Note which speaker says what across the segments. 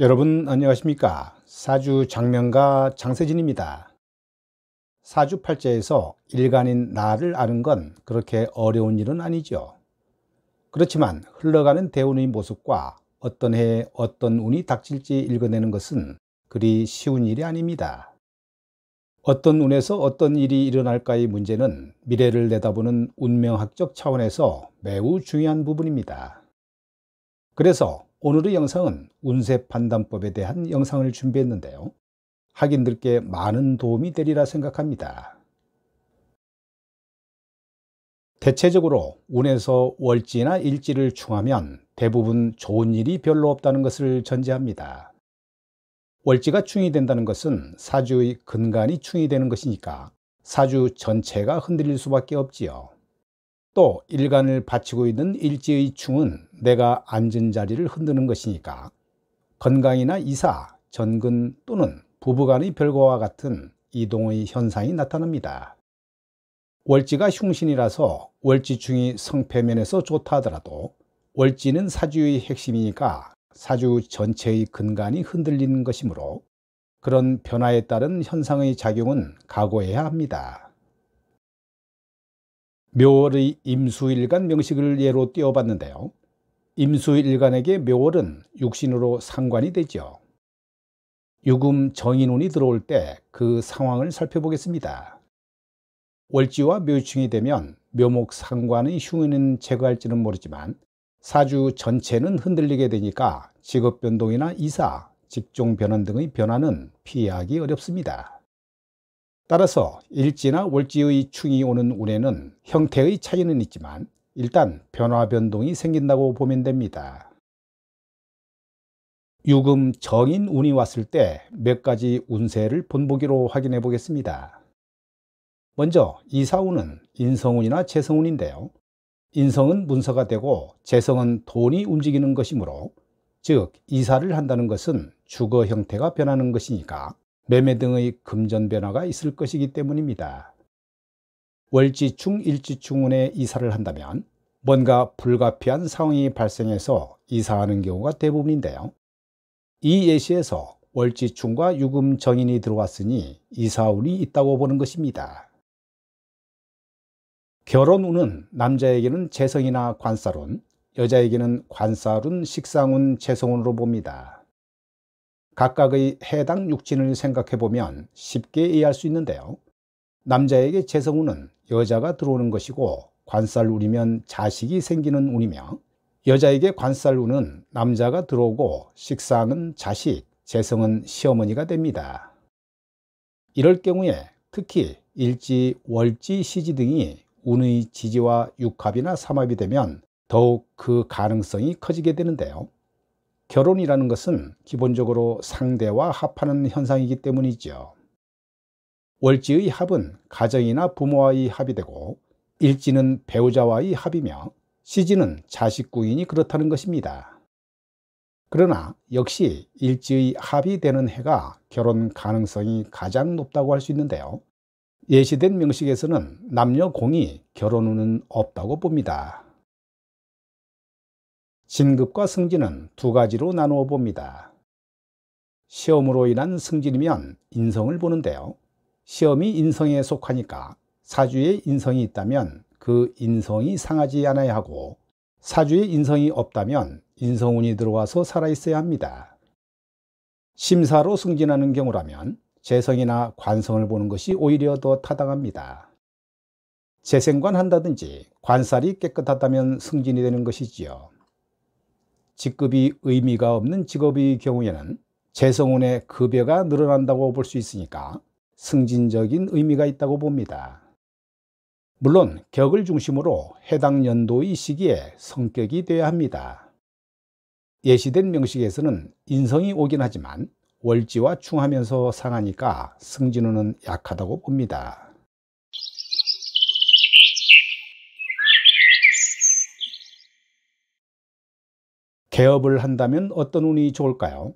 Speaker 1: 여러분 안녕하십니까 사주 장명가 장세진입니다 사주팔자에서 일간인 나를 아는 건 그렇게 어려운 일은 아니죠 그렇지만 흘러가는 대운의 모습과 어떤 해에 어떤 운이 닥칠지 읽어내는 것은 그리 쉬운 일이 아닙니다 어떤 운에서 어떤 일이 일어날까의 문제는 미래를 내다보는 운명학적 차원에서 매우 중요한 부분입니다 그래서 오늘의 영상은 운세 판단법에 대한 영상을 준비했는데요. 학인들께 많은 도움이 되리라 생각합니다. 대체적으로 운에서 월지나 일지를 충하면 대부분 좋은 일이 별로 없다는 것을 전제합니다. 월지가 충이 된다는 것은 사주의 근간이 충이 되는 것이니까 사주 전체가 흔들릴 수밖에 없지요. 또 일간을 바치고 있는 일지의 충은 내가 앉은 자리를 흔드는 것이니까 건강이나 이사, 전근 또는 부부간의 별거와 같은 이동의 현상이 나타납니다. 월지가 흉신이라서 월지충이 성패면에서 좋다 하더라도 월지는 사주의 핵심이니까 사주 전체의 근간이 흔들리는 것이므로 그런 변화에 따른 현상의 작용은 각오해야 합니다. 묘월의 임수일간 명식을 예로 띄어봤는데요. 임수일간에게 묘월은 육신으로 상관이 되죠. 유금 정인운이 들어올 때 그 상황을 살펴보겠습니다. 월지와 묘충이 되면 묘목 상관의 흉인은 제거할지는 모르지만 사주 전체는 흔들리게 되니까 직업 변동이나 이사, 직종 변환 등의 변화는 피하기 어렵습니다. 따라서 일지나 월지의 충이 오는 운에는 형태의 차이는 있지만 일단 변화 변동이 생긴다고 보면 됩니다. 유금 정인 운이 왔을 때 몇 가지 운세를 본보기로 확인해 보겠습니다. 먼저 이사운은 인성운이나 재성운인데요. 인성은 문서가 되고 재성은 돈이 움직이는 것이므로 즉 이사를 한다는 것은 주거 형태가 변하는 것이니까 매매 등의 금전 변화가 있을 것이기 때문입니다. 월지충, 일지충운에 이사를 한다면 뭔가 불가피한 상황이 발생해서 이사하는 경우가 대부분인데요. 이 예시에서 월지충과 유금 정인이 들어왔으니 이사운이 있다고 보는 것입니다. 결혼운은 남자에게는 재성이나 관사운 여자에게는 관사운 식상운, 재성운으로 봅니다. 각각의 해당 육친을 생각해 보면 쉽게 이해할 수 있는데요. 남자에게 재성운은 여자가 들어오는 것이고 관살운이면 자식이 생기는 운이며 여자에게 관살운은 남자가 들어오고 식상은 자식, 재성은 시어머니가 됩니다. 이럴 경우에 특히 일지, 월지, 시지 등이 운의 지지와 육합이나 삼합이 되면 더욱 그 가능성이 커지게 되는데요. 결혼이라는 것은 기본적으로 상대와 합하는 현상이기 때문이죠. 월지의 합은 가정이나 부모와의 합이 되고 일지는 배우자와의 합이며 시지는 자식구인이 그렇다는 것입니다. 그러나 역시 일지의 합이 되는 해가 결혼 가능성이 가장 높다고 할 수 있는데요. 예시된 명식에서는 남녀 공이 결혼 운은 없다고 봅니다. 진급과 승진은 두 가지로 나누어 봅니다. 시험으로 인한 승진이면 인성을 보는데요. 시험이 인성에 속하니까 사주에 인성이 있다면 그 인성이 상하지 않아야 하고 사주에 인성이 없다면 인성운이 들어와서 살아있어야 합니다. 심사로 승진하는 경우라면 재성이나 관성을 보는 것이 오히려 더 타당합니다. 재생관 한다든지 관살이 깨끗하다면 승진이 되는 것이지요. 직급이 의미가 없는 직업의 경우에는 재성운의 급여가 늘어난다고 볼 수 있으니까 승진적인 의미가 있다고 봅니다. 물론 격을 중심으로 해당 연도의 시기에 성격이 돼야 합니다. 예시된 명식에서는 인성이 오긴 하지만 월지와 충하면서 상하니까 승진운은 약하다고 봅니다. 개업을 한다면 어떤 운이 좋을까요?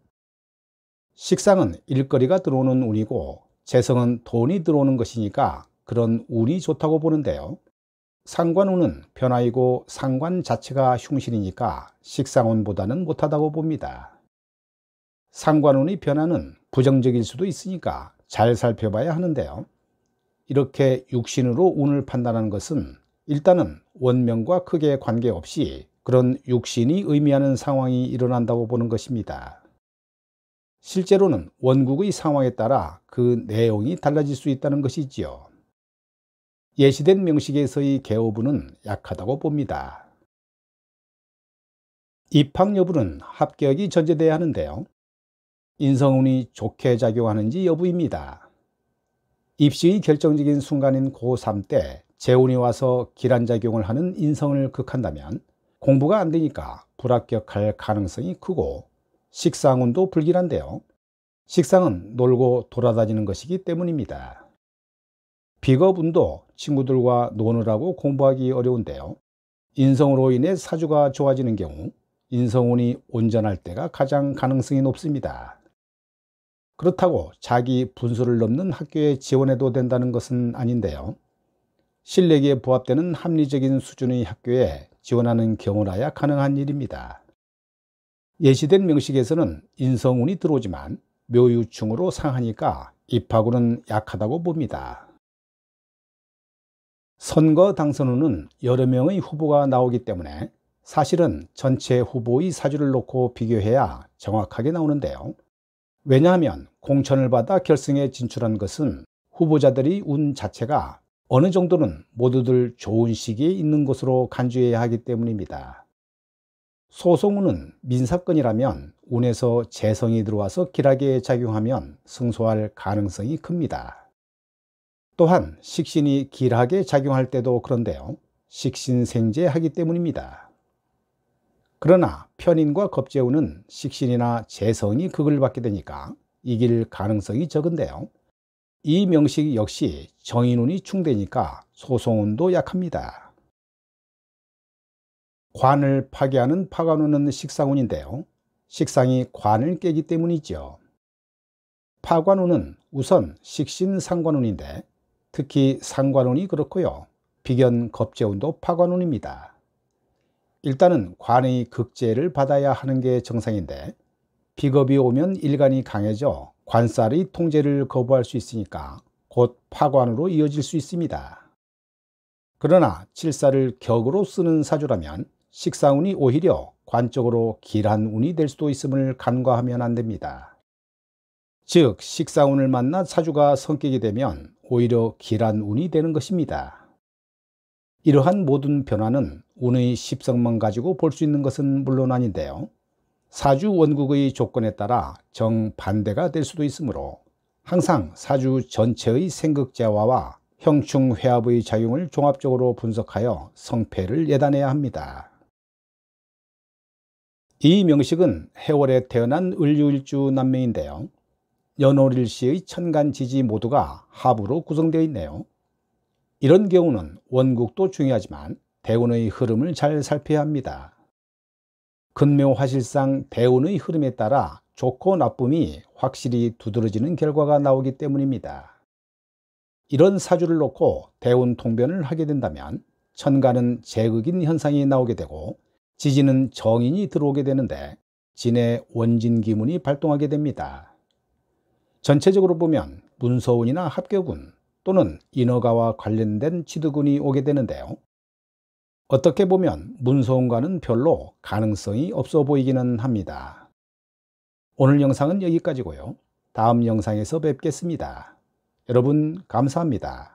Speaker 1: 식상은 일거리가 들어오는 운이고 재성은 돈이 들어오는 것이니까 그런 운이 좋다고 보는데요. 상관운은 변화이고 상관 자체가 흉신이니까 식상운보다는 못하다고 봅니다. 상관운의 변화는 부정적일 수도 있으니까 잘 살펴봐야 하는데요. 이렇게 육신으로 운을 판단하는 것은 일단은 원명과 크게 관계없이 그런 육신이 의미하는 상황이 일어난다고 보는 것입니다. 실제로는 원국의 상황에 따라 그 내용이 달라질 수 있다는 것이지요. 예시된 명식에서의 개호부는 약하다고 봅니다. 입학 여부는 합격이 전제되어야 하는데요. 인성운이 좋게 작용하는지 여부입니다. 입시의 결정적인 순간인 고3 때 재운이 와서 기란작용을 하는 인성을 극한다면 공부가 안 되니까 불합격할 가능성이 크고 식상운도 불길한데요. 식상은 놀고 돌아다니는 것이기 때문입니다. 비겁운도 친구들과 노느라고 공부하기 어려운데요. 인성으로 인해 사주가 좋아지는 경우 인성운이 온전할 때가 가장 가능성이 높습니다. 그렇다고 자기 분수를 넘는 학교에 지원해도 된다는 것은 아닌데요. 실력에 부합되는 합리적인 수준의 학교에 지원하는 경우라야 가능한 일입니다. 예시된 명식에서는 인성운이 들어오지만 묘유충으로 상하니까 입학운은 약하다고 봅니다. 선거 당선운은 여러 명의 후보가 나오기 때문에 사실은 전체 후보의 사주를 놓고 비교해야 정확하게 나오는데요. 왜냐하면 공천을 받아 결승에 진출한 것은 후보자들이 운 자체가 어느 정도는 모두들 좋은 시기에 있는 것으로 간주해야 하기 때문입니다. 소송운은 민사건이라면 운에서 재성이 들어와서 기락에 작용하면 승소할 가능성이 큽니다. 또한 식신이 기락에 작용할 때도 그런데요. 식신생제하기 때문입니다. 그러나 편인과 겁재운은 식신이나 재성이 극을 받게 되니까 이길 가능성이 적은데요. 이 명식 역시 정인운이 충되니까 소송운도 약합니다. 관을 파괴하는 파관운은 식상운인데요. 식상이 관을 깨기 때문이죠. 파관운은 우선 식신상관운인데 특히 상관운이 그렇고요. 비견 겁재운도 파관운입니다. 일단은 관의 극제를 받아야 하는 게 정상인데 비겁이 오면 일간이 강해져 관살의 통제를 거부할 수 있으니까 곧 파관으로 이어질 수 있습니다. 그러나 칠살을 격으로 쓰는 사주라면 식상운이 오히려 관적으로 길한 운이 될 수도 있음을 간과하면 안 됩니다. 즉 식상운을 만나 사주가 성격이 되면 오히려 길한 운이 되는 것입니다. 이러한 모든 변화는 운의 십성만 가지고 볼 수 있는 것은 물론 아닌데요. 사주 원국의 조건에 따라 정반대가 될 수도 있으므로 항상 사주 전체의 생극재화와 형충회합의 작용을 종합적으로 분석하여 성패를 예단해야 합니다. 이 명식은 해월에 태어난 을류일주 남매인데요. 연월일시의 천간지지 모두가 합으로 구성되어 있네요. 이런 경우는 원국도 중요하지만 대운의 흐름을 잘 살펴야 합니다. 근묘화실상 대운의 흐름에 따라 좋고 나쁨이 확실히 두드러지는 결과가 나오기 때문입니다. 이런 사주를 놓고 대운 통변을 하게 된다면 천간은 재극인 현상이 나오게 되고 지지는 정인이 들어오게 되는데 진의 원진 기문이 발동하게 됩니다. 전체적으로 보면 문서운이나 합격운 또는 인허가와 관련된 취득운이 오게 되는데요. 어떻게 보면 문소음과는 별로 가능성이 없어 보이기는 합니다. 오늘 영상은 여기까지고요. 다음 영상에서 뵙겠습니다. 여러분 감사합니다.